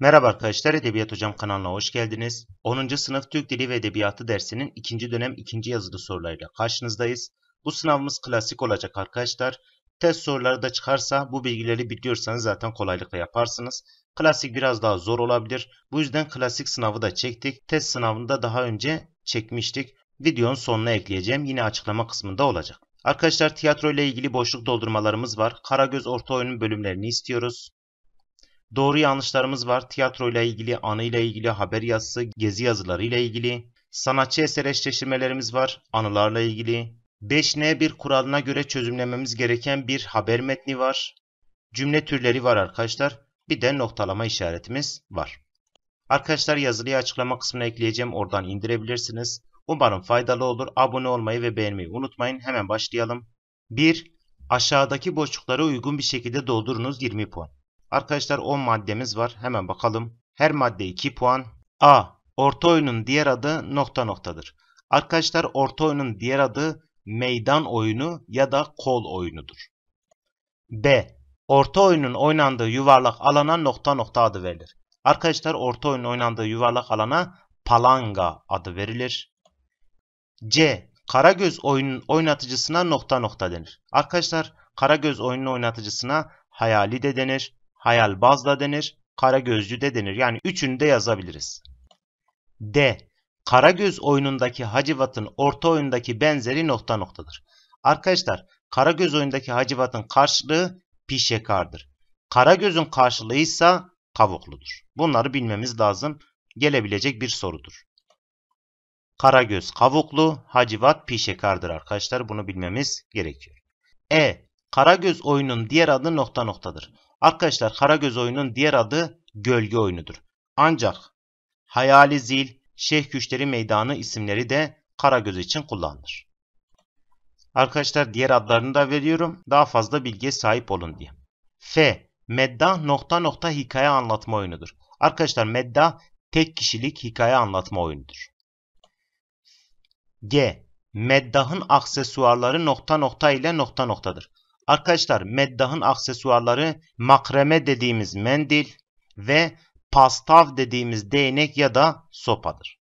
Merhaba arkadaşlar, Edebiyat Hocam kanalına hoş geldiniz. 10. sınıf Türk Dili ve Edebiyatı dersinin 2. dönem 2. yazılı sorularıyla karşınızdayız. Bu sınavımız klasik olacak arkadaşlar. Test soruları da çıkarsa bu bilgileri biliyorsanız zaten kolaylıkla yaparsınız. Klasik biraz daha zor olabilir. Bu yüzden klasik sınavı da çektik. Test sınavını da daha önce çekmiştik. Videonun sonuna ekleyeceğim. Yine açıklama kısmında olacak. Arkadaşlar tiyatro ile ilgili boşluk doldurmalarımız var. Karagöz Orta Oyun'un bölümlerini istiyoruz. Doğru yanlışlarımız var. Tiyatro ile ilgili, anı ile ilgili, haber yazısı, gezi yazıları ile ilgili. Sanatçı eser eşleştirmelerimiz var. Anılarla ilgili. 5 n bir kuralına göre çözümlememiz gereken bir haber metni var. Cümle türleri var arkadaşlar. Bir de noktalama işaretimiz var. Arkadaşlar yazılıyı açıklama kısmına ekleyeceğim. Oradan indirebilirsiniz. Umarım faydalı olur. Abone olmayı ve beğenmeyi unutmayın. Hemen başlayalım. 1. Aşağıdaki boşlukları uygun bir şekilde doldurunuz 20 puan. Arkadaşlar 10 maddemiz var. Hemen bakalım. Her madde 2 puan. A. Orta oyunun diğer adı nokta noktadır. Arkadaşlar orta oyunun diğer adı meydan oyunu ya da kol oyunudur. B. Orta oyunun oynandığı yuvarlak alana nokta nokta adı verilir. Arkadaşlar orta oyunun oynandığı yuvarlak alana palanga adı verilir. C. Karagöz oyunun oynatıcısına nokta nokta denir. Arkadaşlar Karagöz oyunun oynatıcısına hayali de denir hayalbaz da denir, kara Gözcü de denir. Yani üçünü de yazabiliriz. D. Karagöz oyunundaki Hacivat'ın orta oyundaki benzeri nokta noktadır. Arkadaşlar Karagöz oyundaki Hacivat'ın karşılığı pişekardır. Karagöz'ün karşılığı ise kavukludur. Bunları bilmemiz lazım. Gelebilecek bir sorudur. Karagöz kavuklu, Hacivat pişekardır arkadaşlar. Bunu bilmemiz gerekiyor. E. Karagöz oyunun diğer adı nokta noktadır. Arkadaşlar Karagöz oyunun diğer adı gölge oyunudur. Ancak Hayali Zil, Şeyh Güçleri Meydanı isimleri de Karagöz için kullanılır. Arkadaşlar diğer adlarını da veriyorum. Daha fazla bilgiye sahip olun diye. F. Meddah nokta nokta hikaye anlatma oyunudur. Arkadaşlar Meddah tek kişilik hikaye anlatma oyunudur. G. Meddahın aksesuarları nokta nokta ile nokta noktadır. Arkadaşlar meddahın aksesuarları makreme dediğimiz mendil ve pastav dediğimiz değnek ya da sopadır.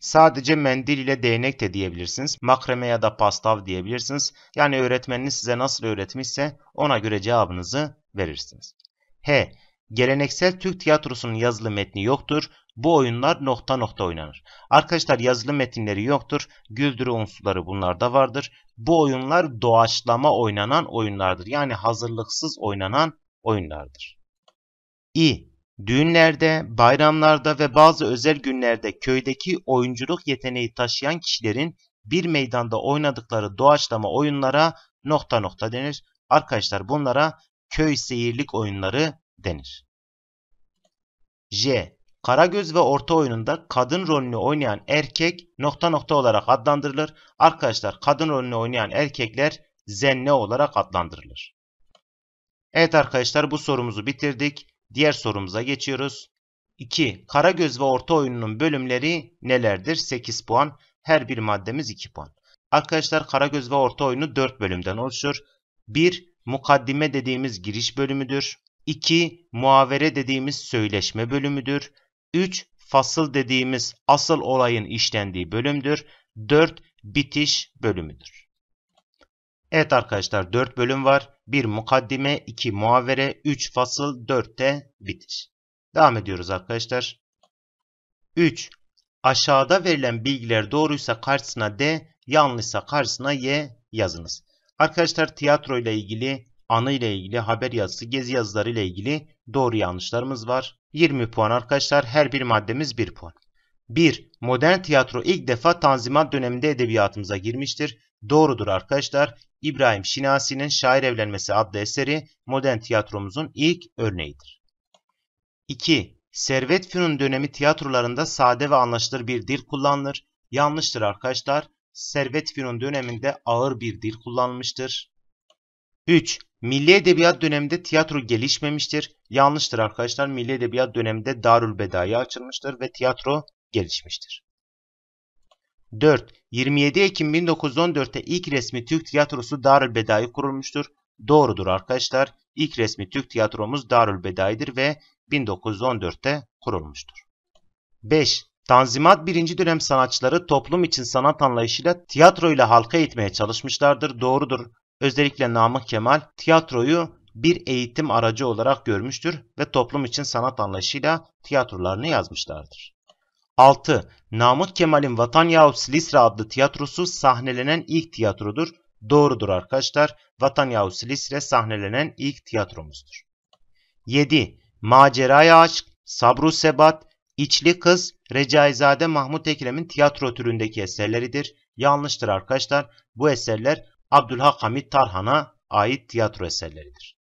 Sadece mendil ile değnek de diyebilirsiniz. Makreme ya da pastav diyebilirsiniz. Yani öğretmeniniz size nasıl öğretmişse ona göre cevabınızı verirsiniz. H. Geleneksel Türk tiyatrosunun yazılı metni yoktur. Bu oyunlar nokta nokta oynanır. Arkadaşlar yazılı metinleri yoktur. Güldürü unsurları bunlarda vardır. Bu oyunlar doğaçlama oynanan oyunlardır. Yani hazırlıksız oynanan oyunlardır. İ. Düğünlerde, bayramlarda ve bazı özel günlerde köydeki oyunculuk yeteneği taşıyan kişilerin bir meydanda oynadıkları doğaçlama oyunlara nokta nokta denir. Arkadaşlar bunlara köy seyirlik oyunları denir. J. Karagöz ve orta oyununda kadın rolünü oynayan erkek nokta nokta olarak adlandırılır. Arkadaşlar kadın rolünü oynayan erkekler zenne olarak adlandırılır. Evet arkadaşlar bu sorumuzu bitirdik. Diğer sorumuza geçiyoruz. 2. Karagöz ve orta oyununun bölümleri nelerdir? 8 puan. Her bir maddemiz 2 puan. Arkadaşlar Karagöz ve orta oyunu 4 bölümden oluşur. 1. Mukaddime dediğimiz giriş bölümüdür. 2. Muavere dediğimiz söyleşme bölümüdür. 3. Fasıl dediğimiz asıl olayın işlendiği bölümdür. 4. Bitiş bölümüdür. Evet arkadaşlar 4 bölüm var. 1 mukaddime, 2 muavere, 3 fasıl, 4 de bitiş. Devam ediyoruz arkadaşlar. 3. Aşağıda verilen bilgiler doğruysa karşısına D, yanlışsa karşısına Y yazınız. Arkadaşlar tiyatro ile ilgili Anı ile ilgili haber yazısı, gezi yazıları ile ilgili doğru yanlışlarımız var. 20 puan arkadaşlar. Her bir maddemiz 1 puan. 1. Modern tiyatro ilk defa Tanzimat döneminde edebiyatımıza girmiştir. Doğrudur arkadaşlar. İbrahim Şinasi'nin Şair Evlenmesi adlı eseri modern tiyatromuzun ilk örneğidir. 2. Servet Fünun dönemi tiyatrolarında sade ve anlaşılır bir dil kullanılır. Yanlıştır arkadaşlar. Servet Fünun döneminde ağır bir dil kullanılmıştır. 3. Milli Edebiyat döneminde tiyatro gelişmemiştir. Yanlıştır arkadaşlar. Milli Edebiyat döneminde Darül Bedaya açılmıştır ve tiyatro gelişmiştir. 4. 27 Ekim 1914'te ilk resmi Türk tiyatrosu Darül Bedai kurulmuştur. Doğrudur arkadaşlar. İlk resmi Türk tiyatromuz Darül Bedai'dir ve 1914'te kurulmuştur. 5. Tanzimat birinci dönem sanatçıları toplum için sanat anlayışıyla tiyatroyla halka eğitmeye çalışmışlardır. Doğrudur. Özellikle Namık Kemal tiyatroyu bir eğitim aracı olarak görmüştür ve toplum için sanat anlayışıyla tiyatrolarını yazmışlardır. 6. Namık Kemal'in Vatan yahut Silisra adlı tiyatrosu sahnelenen ilk tiyatrodur. Doğrudur arkadaşlar. Vatan yahut Silisra sahnelenen ilk tiyatromuzdur. 7. Maceraya Aşk, Sabru Sebat, İçli Kız, Recaizade Mahmut Ekrem'in tiyatro türündeki eserleridir. Yanlıştır arkadaşlar. Bu eserler Abdülhak Hamit Tarhan'a ait tiyatro eserleridir.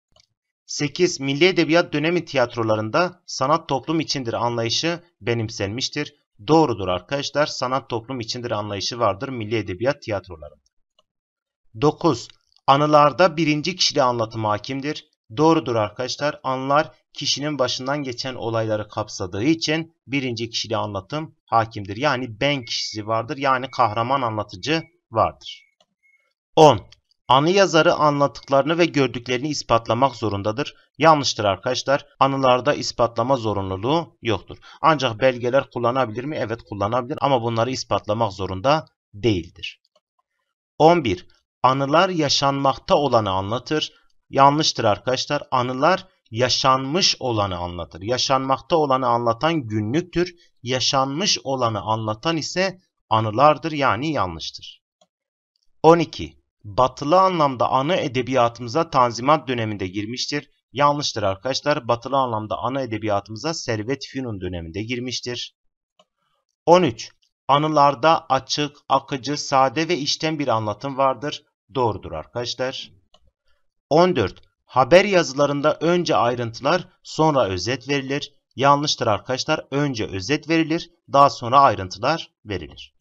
8. Milli Edebiyat dönemi tiyatrolarında sanat toplum içindir anlayışı benimsenmiştir. Doğrudur arkadaşlar sanat toplum içindir anlayışı vardır milli edebiyat tiyatrolarında. 9. Anılarda birinci kişili anlatım hakimdir. Doğrudur arkadaşlar anlar kişinin başından geçen olayları kapsadığı için birinci kişili anlatım hakimdir. Yani ben kişisi vardır yani kahraman anlatıcı vardır. 10. Anı yazarı anlattıklarını ve gördüklerini ispatlamak zorundadır. Yanlıştır arkadaşlar. Anılarda ispatlama zorunluluğu yoktur. Ancak belgeler kullanabilir mi? Evet kullanabilir ama bunları ispatlamak zorunda değildir. 11. Anılar yaşanmakta olanı anlatır. Yanlıştır arkadaşlar. Anılar yaşanmış olanı anlatır. Yaşanmakta olanı anlatan günlüktür. Yaşanmış olanı anlatan ise anılardır yani yanlıştır. 12 batılı anlamda ana edebiyatımıza Tanzimat döneminde girmiştir. Yanlıştır arkadaşlar. Batılı anlamda ana edebiyatımıza Servet Fünun döneminde girmiştir. 13. Anılarda açık, akıcı, sade ve içten bir anlatım vardır. Doğrudur arkadaşlar. 14. Haber yazılarında önce ayrıntılar, sonra özet verilir. Yanlıştır arkadaşlar. Önce özet verilir, daha sonra ayrıntılar verilir.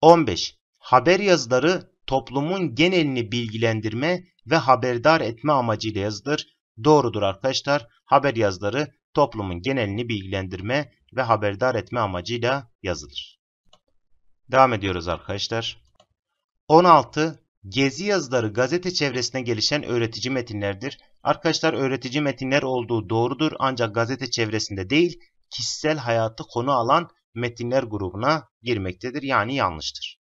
15. Haber yazıları toplumun genelini bilgilendirme ve haberdar etme amacıyla yazılır. Doğrudur arkadaşlar. Haber yazıları toplumun genelini bilgilendirme ve haberdar etme amacıyla yazılır. Devam ediyoruz arkadaşlar. 16. Gezi yazıları gazete çevresine gelişen öğretici metinlerdir. Arkadaşlar öğretici metinler olduğu doğrudur ancak gazete çevresinde değil kişisel hayatı konu alan metinler grubuna girmektedir yani yanlıştır.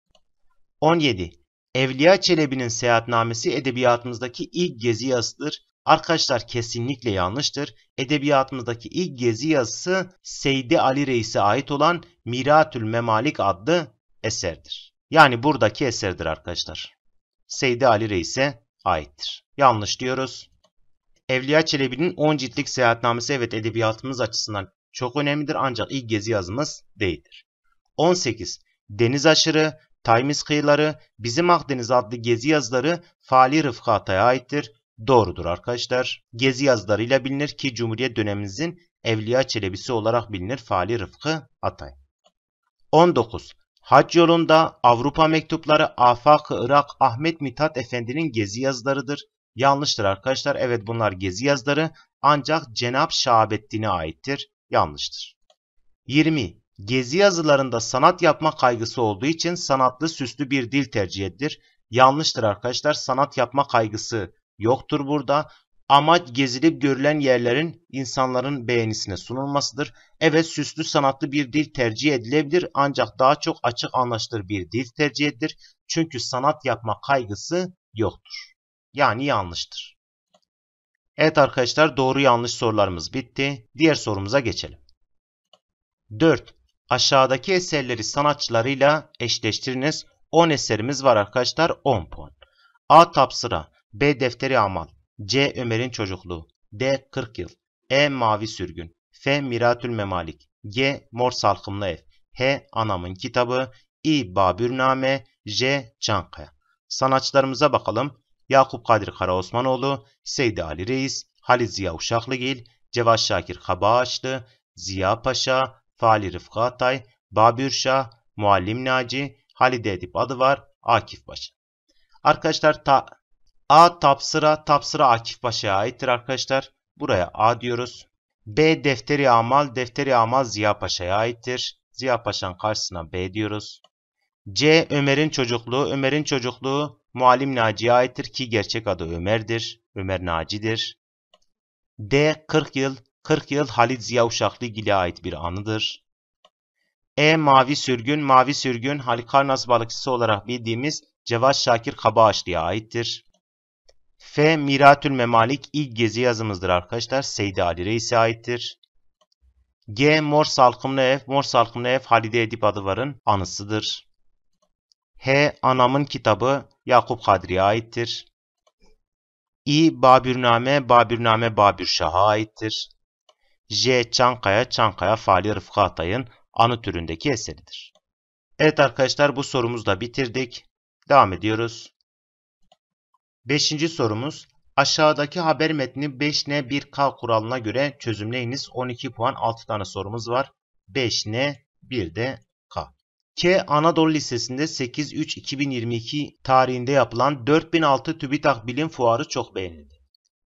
17. Evliya Çelebi'nin seyahatnamesi edebiyatımızdaki ilk gezi yazısıdır. Arkadaşlar kesinlikle yanlıştır. Edebiyatımızdaki ilk gezi yazısı Seydi Ali Reis'e ait olan Miratül Memalik adlı eserdir. Yani buradaki eserdir arkadaşlar. Seydi Ali Reis'e aittir. Yanlış diyoruz. Evliya Çelebi'nin 10 ciltlik seyahatnamesi evet edebiyatımız açısından çok önemlidir ancak ilk gezi yazımız değildir. 18. Deniz aşırı Times kıyıları, Bizim Akdeniz adlı gezi yazıları Fali Rıfkı Atay'a aittir. Doğrudur arkadaşlar. Gezi yazılarıyla bilinir ki Cumhuriyet dönemimizin Evliya Çelebi'si olarak bilinir Fali Rıfkı Atay. 19. Hac yolunda Avrupa mektupları afak Irak Ahmet Mithat Efendi'nin gezi yazılarıdır. Yanlıştır arkadaşlar. Evet bunlar gezi yazıları ancak Cenab Şahabettin'e aittir. Yanlıştır. 20. Gezi yazılarında sanat yapma kaygısı olduğu için sanatlı süslü bir dil tercih edilir. Yanlıştır arkadaşlar sanat yapma kaygısı yoktur burada. Amaç gezilip görülen yerlerin insanların beğenisine sunulmasıdır. Evet süslü sanatlı bir dil tercih edilebilir ancak daha çok açık anlaşılır bir dil tercih edilir. Çünkü sanat yapma kaygısı yoktur. Yani yanlıştır. Evet arkadaşlar doğru yanlış sorularımız bitti. Diğer sorumuza geçelim. 4. Aşağıdaki eserleri sanatçılarıyla eşleştiriniz. 10 eserimiz var arkadaşlar. 10 puan. A. Tapsıra. B. Defteri Amal. C. Ömer'in Çocukluğu. D. 40 Yıl. E. Mavi Sürgün. F. Miratül Memalik. G. Mor Salkımlı Ev. H. Anamın Kitabı. İ. Babürname. J. Çankaya. Sanatçılarımıza bakalım. Yakup Kadir Karaosmanoğlu, Seydi Ali Reis, Halit Ziya Uşaklıgil, Cevat Şakir Kabaağaçlı, Ziya Paşa, Fali Rıfkı Atay, Babür Şah, Muallim Naci, Halide Edip adı var, Akif Paşa. Arkadaşlar ta, A tapsıra, tapsıra Akif Paşa'ya aittir arkadaşlar. Buraya A diyoruz. B defteri amal, defteri amal Ziya Paşa'ya aittir. Ziya Paşa'nın karşısına B diyoruz. C Ömer'in çocukluğu, Ömer'in çocukluğu Muallim Naci'ye aittir ki gerçek adı Ömer'dir. Ömer Naci'dir. D 40 yıl, 40 yıl Halit Ziya Uşaklıgil'e ait bir anıdır. E. Mavi Sürgün, Mavi Sürgün Halikarnas balıkçısı olarak bildiğimiz Cevat Şakir Kabağaçlıya aittir. F. Miratül Memalik ilk gezi yazımızdır arkadaşlar. Seydi Ali Reis'e aittir. G. Mor Salkımlı Ev, Mor Salkımlı Ev Halide Edip Adıvar'ın anısıdır. H. Anamın kitabı Yakup Kadri'ye aittir. İ. Babürname, Babürname Babürşah'a aittir. J. Çankaya Çankaya Fali Rıfkı Atay'ın anı türündeki eseridir. Evet arkadaşlar bu sorumuzu da bitirdik. Devam ediyoruz. Beşinci sorumuz. Aşağıdaki haber metni 5N 1K kuralına göre çözümleyiniz. 12 puan 6 tane sorumuz var. 5N 1 de K. K Anadolu Lisesi'nde 8-3-2022 tarihinde yapılan 4006 TÜBİTAK Bilim Fuarı çok beğenildi.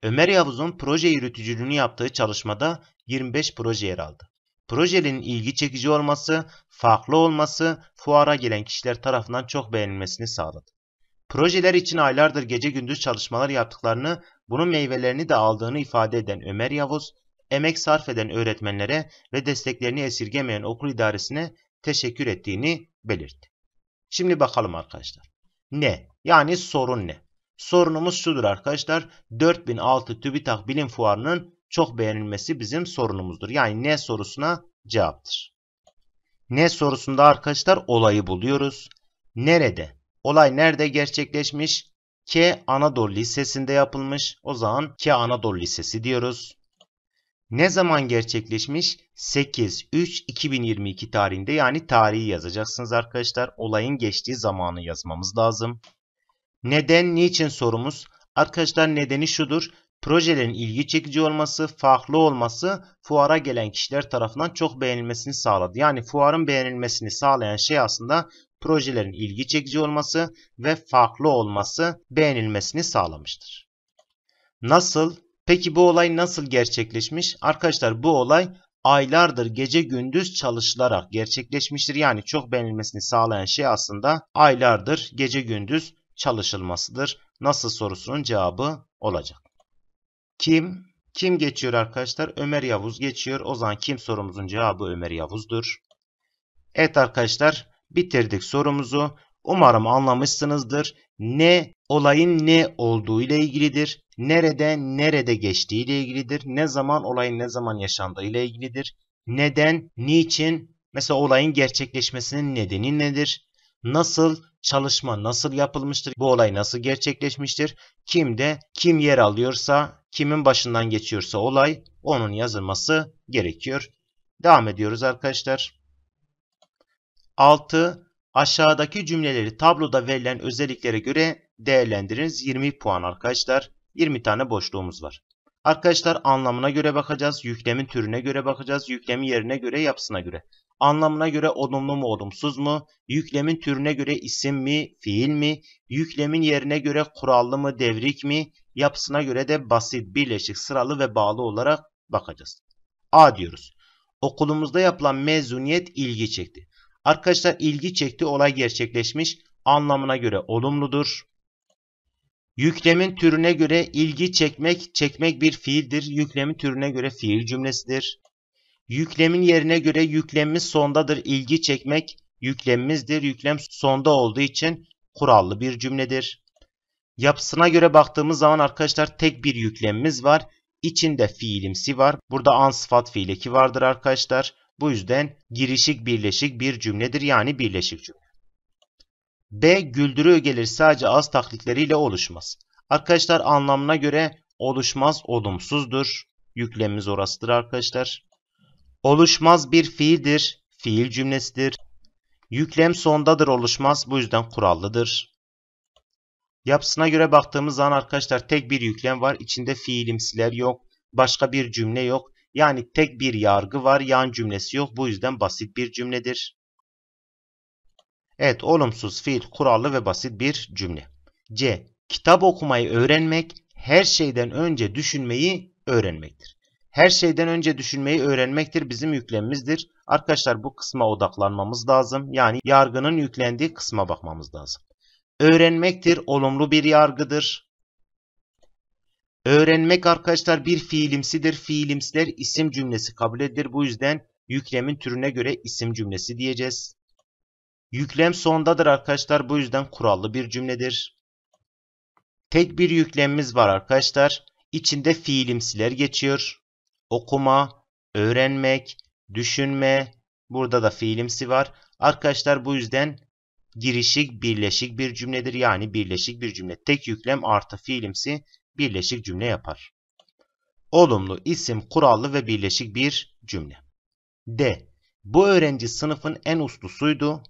Ömer Yavuz'un proje yürütücülüğünü yaptığı çalışmada 25 proje yer aldı. Projenin ilgi çekici olması, farklı olması fuara gelen kişiler tarafından çok beğenilmesini sağladı. Projeler için aylardır gece gündüz çalışmalar yaptıklarını, bunun meyvelerini de aldığını ifade eden Ömer Yavuz, emek sarf eden öğretmenlere ve desteklerini esirgemeyen okul idaresine teşekkür ettiğini belirtti. Şimdi bakalım arkadaşlar. Ne? Yani sorun ne? Sorunumuz şudur arkadaşlar. 4006 TÜBİTAK Bilim Fuarı'nın çok beğenilmesi bizim sorunumuzdur. Yani ne sorusuna cevaptır. Ne sorusunda arkadaşlar olayı buluyoruz. Nerede? Olay nerede gerçekleşmiş? K Anadolu Lisesi'nde yapılmış. O zaman K Anadolu Lisesi diyoruz. Ne zaman gerçekleşmiş? 8-3-2022 tarihinde yani tarihi yazacaksınız arkadaşlar. Olayın geçtiği zamanı yazmamız lazım. Neden, niçin sorumuz? Arkadaşlar nedeni şudur. Projelerin ilgi çekici olması, farklı olması fuara gelen kişiler tarafından çok beğenilmesini sağladı. Yani fuarın beğenilmesini sağlayan şey aslında projelerin ilgi çekici olması ve farklı olması beğenilmesini sağlamıştır. Nasıl? Peki bu olay nasıl gerçekleşmiş? Arkadaşlar bu olay aylardır gece gündüz çalışılarak gerçekleşmiştir. Yani çok beğenilmesini sağlayan şey aslında aylardır gece gündüz çalışılmasıdır. Nasıl sorusunun cevabı olacak. Kim? Kim geçiyor arkadaşlar? Ömer Yavuz geçiyor. O zaman kim sorumuzun cevabı Ömer Yavuz'dur. Evet arkadaşlar bitirdik sorumuzu. Umarım anlamışsınızdır. Ne olayın ne olduğu ile ilgilidir. Nerede nerede geçtiği ile ilgilidir. Ne zaman olayın ne zaman yaşandığı ile ilgilidir. Neden, niçin, mesela olayın gerçekleşmesinin nedeni nedir? Nasıl, çalışma nasıl yapılmıştır, bu olay nasıl gerçekleşmiştir, kimde kim yer alıyorsa, kimin başından geçiyorsa olay onun yazılması gerekiyor. Devam ediyoruz arkadaşlar. 6. Aşağıdaki cümleleri tabloda verilen özelliklere göre değerlendiriniz. 20 puan arkadaşlar. 20 tane boşluğumuz var. Arkadaşlar anlamına göre bakacağız, yüklemin türüne göre bakacağız, yüklemin yerine göre, yapısına göre anlamına göre olumlu mu olumsuz mu, yüklemin türüne göre isim mi, fiil mi, yüklemin yerine göre kurallı mı, devrik mi, yapısına göre de basit, birleşik, sıralı ve bağlı olarak bakacağız. A diyoruz. Okulumuzda yapılan mezuniyet ilgi çekti. Arkadaşlar ilgi çekti olay gerçekleşmiş anlamına göre olumludur. Yüklemin türüne göre ilgi çekmek, çekmek bir fiildir. Yüklemin türüne göre fiil cümlesidir. Yüklemin yerine göre yüklemimiz sondadır. İlgi çekmek yüklemimizdir. Yüklem sonda olduğu için kurallı bir cümledir. Yapısına göre baktığımız zaman arkadaşlar tek bir yüklemimiz var. İçinde fiilimsi var. Burada an sıfat fiil eki vardır arkadaşlar. Bu yüzden girişik birleşik bir cümledir. Yani birleşik cümle. B. Güldürü gelir sadece az taklitleriyle oluşmaz. Arkadaşlar anlamına göre oluşmaz olumsuzdur. Yüklemimiz orasıdır arkadaşlar. Oluşmaz bir fiildir, fiil cümlesidir. Yüklem sondadır oluşmaz bu yüzden kurallıdır. Yapısına göre baktığımız zaman arkadaşlar tek bir yüklem var. içinde fiilimsiler yok. Başka bir cümle yok. Yani tek bir yargı var. Yan cümlesi yok. Bu yüzden basit bir cümledir. Evet olumsuz fiil kurallı ve basit bir cümle. C. Kitap okumayı öğrenmek her şeyden önce düşünmeyi öğrenmektir. Her şeyden önce düşünmeyi öğrenmektir bizim yüklemimizdir. Arkadaşlar bu kısma odaklanmamız lazım. Yani yargının yüklendiği kısma bakmamız lazım. Öğrenmektir olumlu bir yargıdır. Öğrenmek arkadaşlar bir fiilimsidir. fiilimsler isim cümlesi kabul edilir. Bu yüzden yüklemin türüne göre isim cümlesi diyeceğiz. Yüklem sondadır arkadaşlar. Bu yüzden kurallı bir cümledir. Tek bir yüklemimiz var arkadaşlar. İçinde fiilimsiler geçiyor okuma, öğrenmek, düşünme. Burada da fiilimsi var. Arkadaşlar bu yüzden girişik birleşik bir cümledir. Yani birleşik bir cümle. Tek yüklem artı fiilimsi birleşik cümle yapar. Olumlu isim kurallı ve birleşik bir cümle. D. Bu öğrenci sınıfın en uslusuydu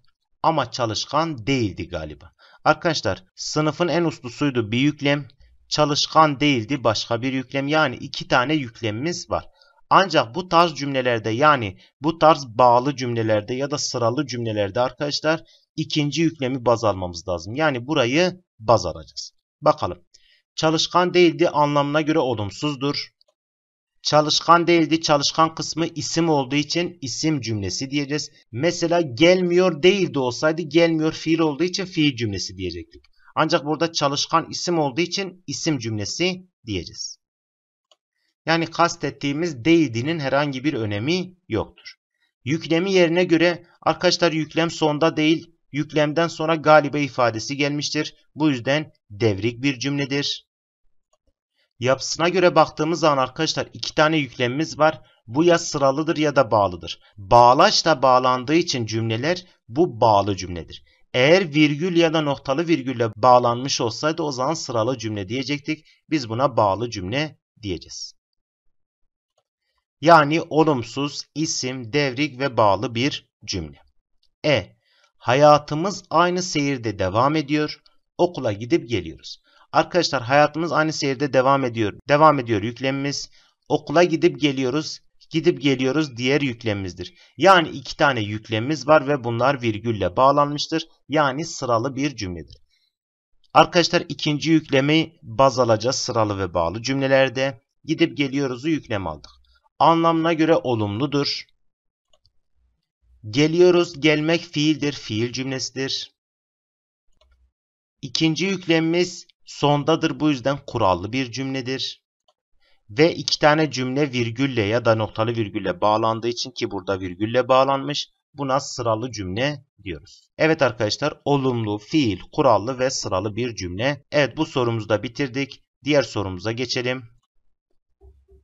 ama çalışkan değildi galiba. Arkadaşlar sınıfın en uslusuydu bir yüklem, çalışkan değildi başka bir yüklem. Yani iki tane yüklemimiz var. Ancak bu tarz cümlelerde yani bu tarz bağlı cümlelerde ya da sıralı cümlelerde arkadaşlar ikinci yüklemi baz almamız lazım. Yani burayı baz alacağız. Bakalım. Çalışkan değildi anlamına göre olumsuzdur. Çalışkan değildi. Çalışkan kısmı isim olduğu için isim cümlesi diyeceğiz. Mesela gelmiyor değildi olsaydı gelmiyor fiil olduğu için fiil cümlesi diyecektik. Ancak burada çalışkan isim olduğu için isim cümlesi diyeceğiz yani kastettiğimiz değdinin herhangi bir önemi yoktur. Yüklemi yerine göre arkadaşlar yüklem sonda değil yüklemden sonra galibe ifadesi gelmiştir. Bu yüzden devrik bir cümledir. Yapısına göre baktığımız zaman arkadaşlar iki tane yüklemimiz var. Bu ya sıralıdır ya da bağlıdır. Bağlaçla bağlandığı için cümleler bu bağlı cümledir. Eğer virgül ya da noktalı virgülle bağlanmış olsaydı o zaman sıralı cümle diyecektik. Biz buna bağlı cümle diyeceğiz. Yani olumsuz, isim, devrik ve bağlı bir cümle. E. Hayatımız aynı seyirde devam ediyor. Okula gidip geliyoruz. Arkadaşlar hayatımız aynı seyirde devam ediyor. Devam ediyor yüklemimiz. Okula gidip geliyoruz. Gidip geliyoruz diğer yüklemimizdir. Yani iki tane yüklemimiz var ve bunlar virgülle bağlanmıştır. Yani sıralı bir cümledir. Arkadaşlar ikinci yüklemi baz alacağız sıralı ve bağlı cümlelerde. Gidip geliyoruz'u yüklem aldık anlamına göre olumludur. Geliyoruz gelmek fiildir, fiil cümlesidir. İkinci yüklemimiz sondadır bu yüzden kurallı bir cümledir. Ve iki tane cümle virgülle ya da noktalı virgülle bağlandığı için ki burada virgülle bağlanmış buna sıralı cümle diyoruz. Evet arkadaşlar olumlu, fiil, kurallı ve sıralı bir cümle. Evet bu sorumuzu da bitirdik. Diğer sorumuza geçelim.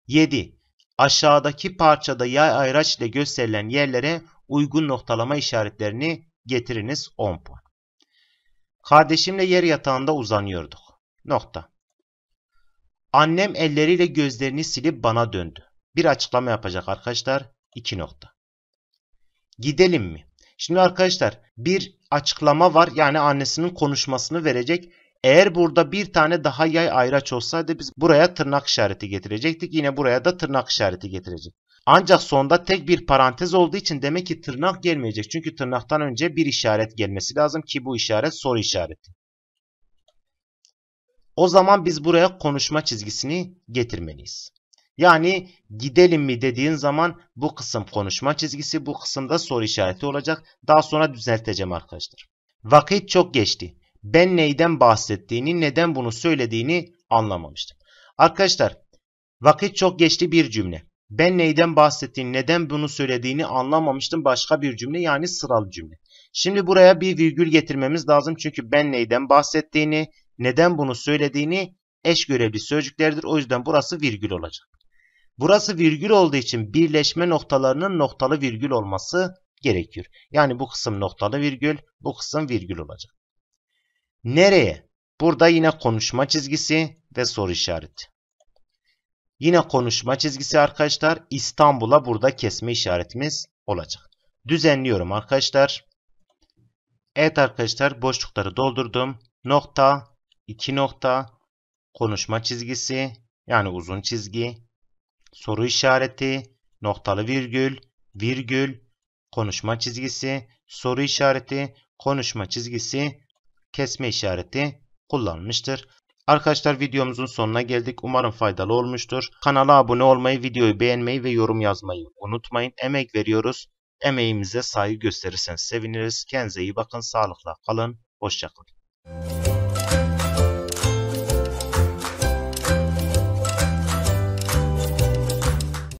7 aşağıdaki parçada yay ayraç ile gösterilen yerlere uygun noktalama işaretlerini getiriniz 10 puan. Kardeşimle yer yatağında uzanıyorduk. Nokta. Annem elleriyle gözlerini silip bana döndü. Bir açıklama yapacak arkadaşlar. 2 nokta. Gidelim mi? Şimdi arkadaşlar bir açıklama var. Yani annesinin konuşmasını verecek. Eğer burada bir tane daha yay ayraç olsaydı biz buraya tırnak işareti getirecektik. Yine buraya da tırnak işareti getirecek. Ancak sonda tek bir parantez olduğu için demek ki tırnak gelmeyecek. Çünkü tırnaktan önce bir işaret gelmesi lazım ki bu işaret soru işareti. O zaman biz buraya konuşma çizgisini getirmeliyiz. Yani gidelim mi dediğin zaman bu kısım konuşma çizgisi, bu kısımda soru işareti olacak. Daha sonra düzelteceğim arkadaşlar. Vakit çok geçti ben neyden bahsettiğini, neden bunu söylediğini anlamamıştım. Arkadaşlar vakit çok geçti bir cümle. Ben neyden bahsettiğini, neden bunu söylediğini anlamamıştım başka bir cümle yani sıralı cümle. Şimdi buraya bir virgül getirmemiz lazım çünkü ben neyden bahsettiğini, neden bunu söylediğini eş görevli sözcüklerdir. O yüzden burası virgül olacak. Burası virgül olduğu için birleşme noktalarının noktalı virgül olması gerekiyor. Yani bu kısım noktalı virgül, bu kısım virgül olacak. Nereye? Burada yine konuşma çizgisi ve soru işareti. Yine konuşma çizgisi arkadaşlar İstanbul'a burada kesme işaretimiz olacak. Düzenliyorum arkadaşlar. Evet arkadaşlar boşlukları doldurdum. Nokta, iki nokta, konuşma çizgisi yani uzun çizgi, soru işareti, noktalı virgül, virgül, konuşma çizgisi, soru işareti, konuşma çizgisi, kesme işareti kullanmıştır. Arkadaşlar videomuzun sonuna geldik. Umarım faydalı olmuştur. Kanala abone olmayı, videoyu beğenmeyi ve yorum yazmayı unutmayın. Emek veriyoruz. Emeğimize saygı gösterirseniz seviniriz. Kendinize iyi bakın. Sağlıkla kalın. Hoşçakalın.